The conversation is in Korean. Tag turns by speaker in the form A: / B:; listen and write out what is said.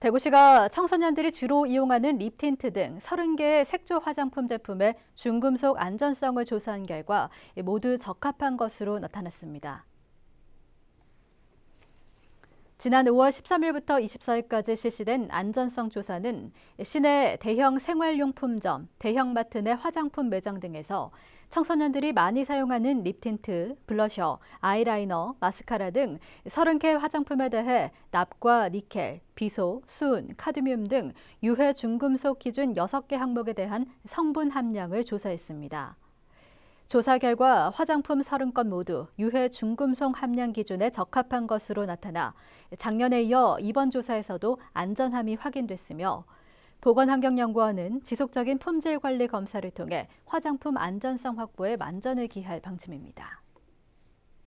A: 대구시가 청소년들이 주로 이용하는 립틴트 등 30개의 색조 화장품 제품의 중금속 안전성을 조사한 결과 모두 적합한 것으로 나타났습니다. 지난 5월 13일부터 24일까지 실시된 안전성 조사는 시내 대형 생활용품점, 대형마트 내 화장품 매장 등에서 청소년들이 많이 사용하는 립틴트, 블러셔, 아이라이너, 마스카라 등 30개 화장품에 대해 납과 니켈, 비소, 수은, 카드뮴 등 유해 중금속 기준 6개 항목에 대한 성분 함량을 조사했습니다. 조사 결과 화장품 30건 모두 유해 중금속 함량 기준에 적합한 것으로 나타나 작년에 이어 이번 조사에서도 안전함이 확인됐으며 보건환경연구원은 지속적인 품질 관리 검사를 통해 화장품 안전성 확보에 만전을 기할 방침입니다.